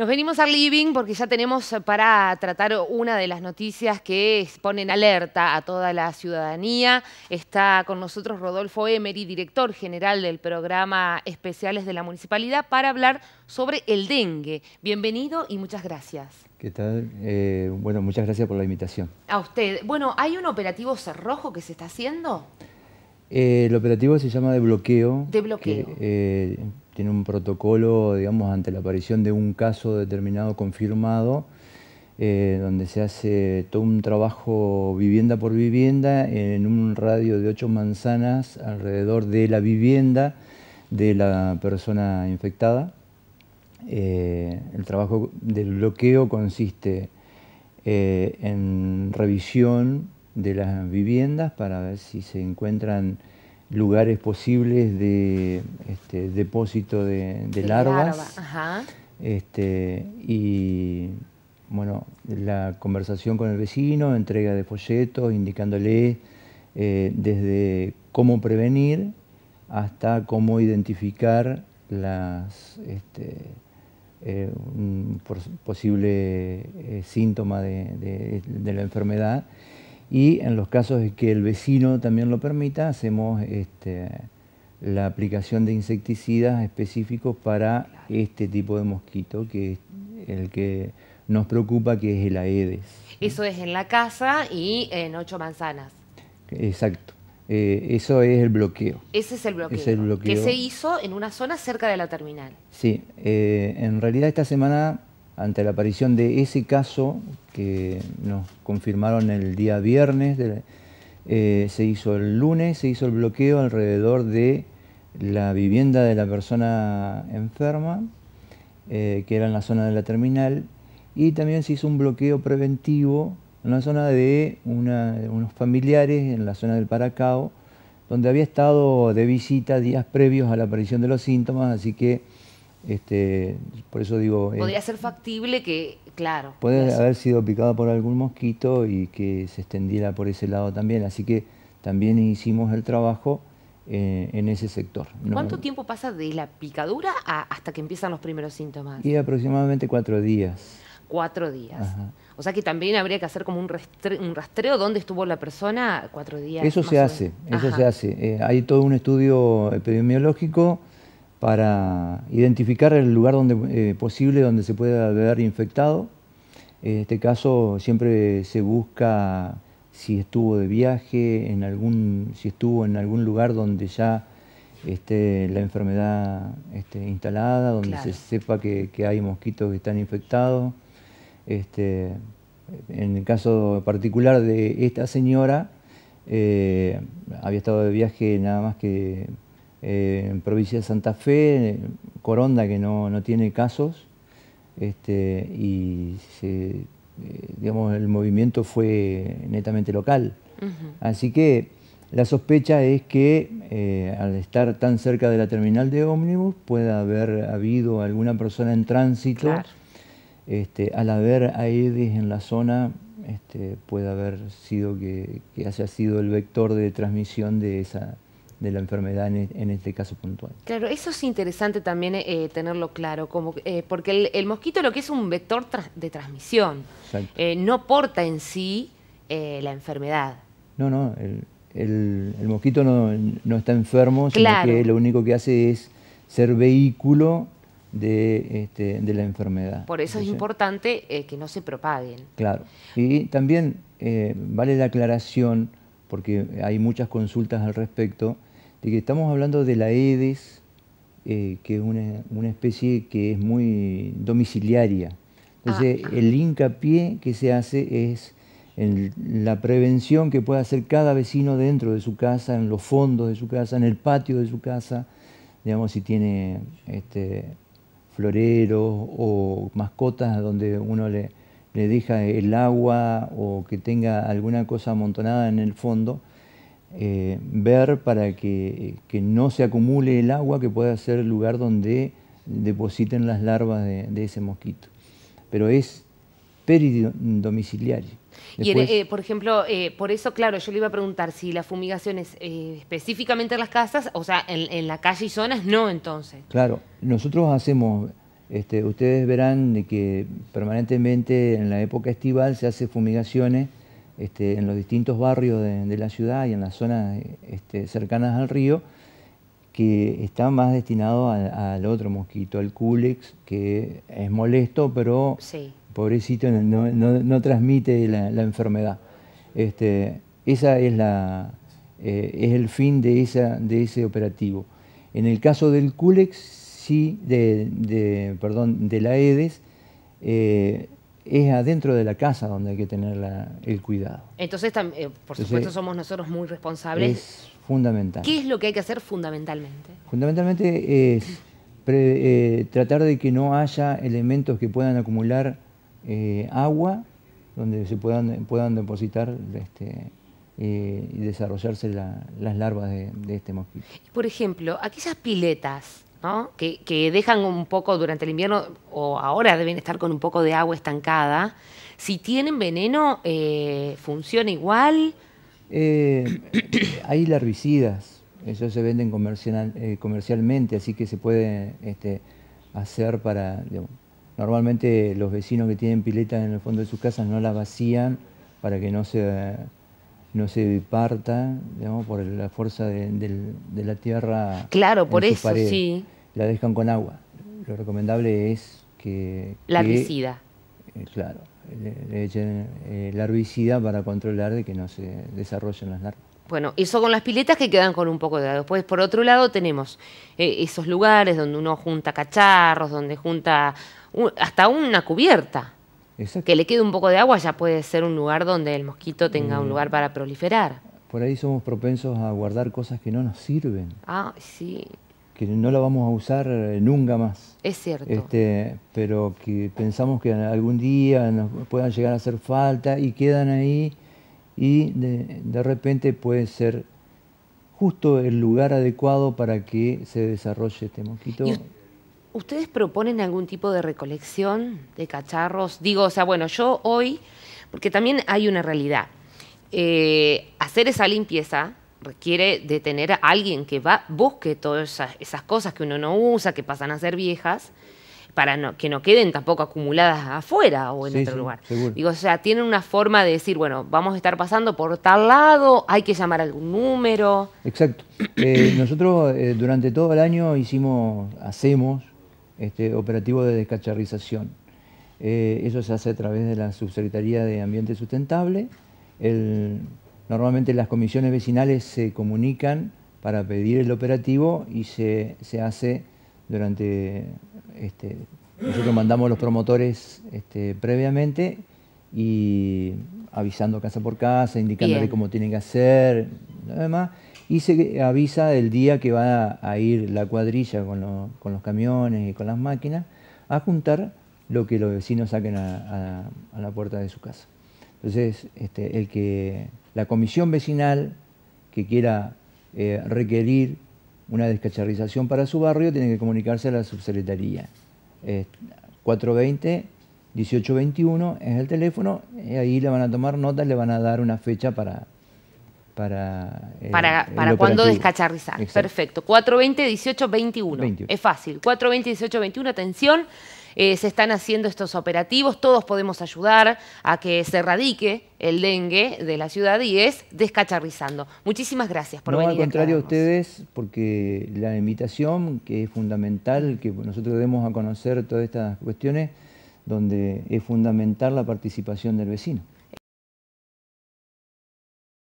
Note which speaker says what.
Speaker 1: Nos venimos al living porque ya tenemos eh, para tratar una de las noticias que ponen alerta a toda la ciudadanía. Está con nosotros Rodolfo Emery, director general del programa Especiales de la Municipalidad, para hablar sobre el dengue. Bienvenido y muchas gracias.
Speaker 2: ¿Qué tal? Eh, bueno, muchas gracias por la invitación.
Speaker 1: A usted. Bueno, ¿hay un operativo cerrojo que se está haciendo?
Speaker 2: Eh, el operativo se llama de bloqueo. De bloqueo tiene un protocolo, digamos, ante la aparición de un caso determinado confirmado, eh, donde se hace todo un trabajo vivienda por vivienda en un radio de ocho manzanas alrededor de la vivienda de la persona infectada. Eh, el trabajo del bloqueo consiste eh, en revisión de las viviendas para ver si se encuentran lugares posibles de este, depósito de, larvas. Este, y bueno, la conversación con el vecino, entrega de folletos, indicándole eh, desde cómo prevenir hasta cómo identificar las este, eh, posible eh, síntoma de la enfermedad y en los casos de que el vecino también lo permita, hacemos este, la aplicación de insecticidas específicos para este tipo de mosquito, que es el que nos preocupa, que es el Aedes.
Speaker 1: Eso es en la casa y en ocho manzanas.
Speaker 2: Exacto. Eh, eso es el bloqueo.
Speaker 1: Ese es el bloqueo, Que se hizo en una zona cerca de la terminal.
Speaker 2: Sí, eh, en realidad esta semana ante la aparición de ese caso que nos confirmaron el día viernes, eh, se hizo el lunes, se hizo el bloqueo alrededor de la vivienda de la persona enferma, eh, que era en la zona de la terminal, y también se hizo un bloqueo preventivo en la zona de unos familiares, en la zona del Paracao, donde había estado de visita días previos a la aparición de los síntomas, así que este, por eso digo... Eh, Podría
Speaker 1: ser factible que, claro.
Speaker 2: Puede haber sido picado por algún mosquito y que se extendiera por ese lado también. Así que también hicimos el trabajo eh, en ese sector. ¿Cuánto tiempo
Speaker 1: pasa de la picadura hasta que empiezan los primeros síntomas? Y
Speaker 2: aproximadamente cuatro días.
Speaker 1: Cuatro días. O sea que también habría que hacer como un, rastreo dónde estuvo la persona cuatro días. Eso se hace, eso se
Speaker 2: hace. Eh, hay todo un estudio epidemiológico para identificar el lugar donde, eh, posible donde se pueda haber infectado. En este caso siempre se busca si estuvo de viaje, en algún, si estuvo en algún lugar donde ya esté la enfermedad esté instalada, donde se sepa que, hay mosquitos que están infectados. Este, en el caso particular de esta señora, eh, había estado de viaje nada más que eh, en provincia de Santa Fe, Coronda que no, tiene casos, este, y eh, digamos, el movimiento fue netamente local. Así que la sospecha es que eh, al estar tan cerca de la terminal de ómnibus pueda haber habido alguna persona en tránsito. Este, al haber Edis en la zona, este, puede haber sido que, que haya sido el vector de transmisión de esa, de la enfermedad e, en, este caso puntual.
Speaker 1: Claro, eso es interesante también eh, tenerlo claro, como, eh, porque el, mosquito lo que es un vector de transmisión, eh, no porta en sí la enfermedad.
Speaker 2: No, no, el, mosquito no, está enfermo, sino que lo único que hace es ser vehículo de, este, la enfermedad. Por eso es
Speaker 1: importante que no se propaguen.
Speaker 2: Claro, y también vale la aclaración, porque hay muchas consultas al respecto, de que estamos hablando de la Edes, eh, que es una, especie que es muy domiciliaria. Entonces, ah. el hincapié que se hace es en la prevención que puede hacer cada vecino dentro de su casa, en los fondos de su casa, en el patio de su casa, digamos, si tiene este, floreros o mascotas donde uno le deja el agua o que tenga alguna cosa amontonada en el fondo, eh, ver para que, no se acumule el agua que pueda ser el lugar donde depositen las larvas de, ese mosquito. Pero es peridomiciliario. Eh,
Speaker 1: por ejemplo, eh, por eso, claro, yo le iba a preguntar si la fumigación es específicamente en las casas, o sea, en, la calle y zonas, no entonces.
Speaker 2: Claro, nosotros hacemos, este, ustedes verán que permanentemente en la época estival se hace fumigaciones este, en los distintos barrios de, la ciudad y en las zonas este, cercanas al río, que está más destinado al otro mosquito, al culex, que es molesto, pero pobrecito no, transmite la, enfermedad. Ese esa es, la, eh, es el fin de, esa, de ese operativo. En el caso del culex, sí, de, perdón, de la EDES, eh, es adentro de la casa donde hay que tener el cuidado.
Speaker 1: Entonces, eh, por supuesto, somos nosotros muy responsables. Es
Speaker 2: fundamental. ¿Qué es
Speaker 1: lo que hay que hacer fundamentalmente?
Speaker 2: Fundamentalmente es eh, tratar de que no haya elementos que puedan acumular eh, agua, donde se puedan, puedan depositar este, y desarrollarse las larvas de este mosquito.
Speaker 1: Por ejemplo, aquellas piletas ¿no? Que, dejan un poco durante el invierno o ahora deben estar con un poco de agua estancada. Si tienen veneno, eh, ¿funciona igual?
Speaker 2: Eh, hay larvicidas, ellos se venden eh, comercialmente, así que se puede este, hacer para... normalmente los vecinos que tienen piletas en el fondo de sus casas no las vacían para que no se no se parta, digamos, por la fuerza de, la tierra. Claro, por eso, sí. La dejan con agua. Lo recomendable es que... La eh, claro, le, echen eh, herbicida para controlar de que no se desarrollen las larvas.
Speaker 1: Bueno, eso con las piletas que quedan con un poco de agua. Después, por otro lado, tenemos eh, esos lugares donde uno junta cacharros, donde junta hasta una cubierta. Que le quede un poco de agua ya puede ser un lugar donde el mosquito tenga un mm. lugar para proliferar.
Speaker 2: Por ahí somos propensos a guardar cosas que no nos sirven.
Speaker 1: Ah, sí.
Speaker 2: Que no la vamos a usar eh, nunca más. Es cierto. Este, pero que pensamos que algún día nos puedan llegar a hacer falta y quedan ahí y de, de repente puede ser justo el lugar adecuado para que se desarrolle este mosquito.
Speaker 1: ¿Ustedes proponen algún tipo de recolección de cacharros? Digo, o sea, bueno, yo hoy, porque también hay una realidad. Eh, hacer esa limpieza requiere de tener a alguien que va, busque todas esas, cosas que uno no usa, que pasan a ser viejas, para no, que no queden tampoco acumuladas afuera o en otro lugar. Digo, o sea, tienen una forma de decir, bueno, vamos a estar pasando por tal lado, hay que llamar algún número.
Speaker 2: Exacto. Eh, nosotros eh, durante todo el año hicimos, hacemos este, operativo de descacharrización. Eh, eso se hace a través de la Subsecretaría de Ambiente Sustentable. normalmente las comisiones vecinales se comunican para pedir el operativo y se, hace durante... Este, nosotros mandamos los promotores este, previamente y avisando casa por casa, indicándole cómo tienen que hacer, Además, y se avisa del día que va a, ir la cuadrilla con, los camiones y con las máquinas a juntar lo que los vecinos saquen a, la puerta de su casa. Entonces, este, el que la comisión vecinal que quiera eh, requerir una descacharrización para su barrio tiene que comunicarse a la subsecretaría. 420 1821 es el teléfono, y ahí le van a tomar notas, le van a dar una fecha para, para... Eh, para cuando descacharrizar. Perfecto.
Speaker 1: 420 1821. Es fácil. 420 1821. atención. Eh, se están haciendo estos operativos, todos podemos ayudar a que se erradique el dengue de la ciudad y es descacharrizando. Muchísimas gracias por no, Al contrario a
Speaker 2: ustedes, porque la invitación, que es fundamental, que nosotros demos a conocer todas estas cuestiones, donde es fundamental la participación del vecino.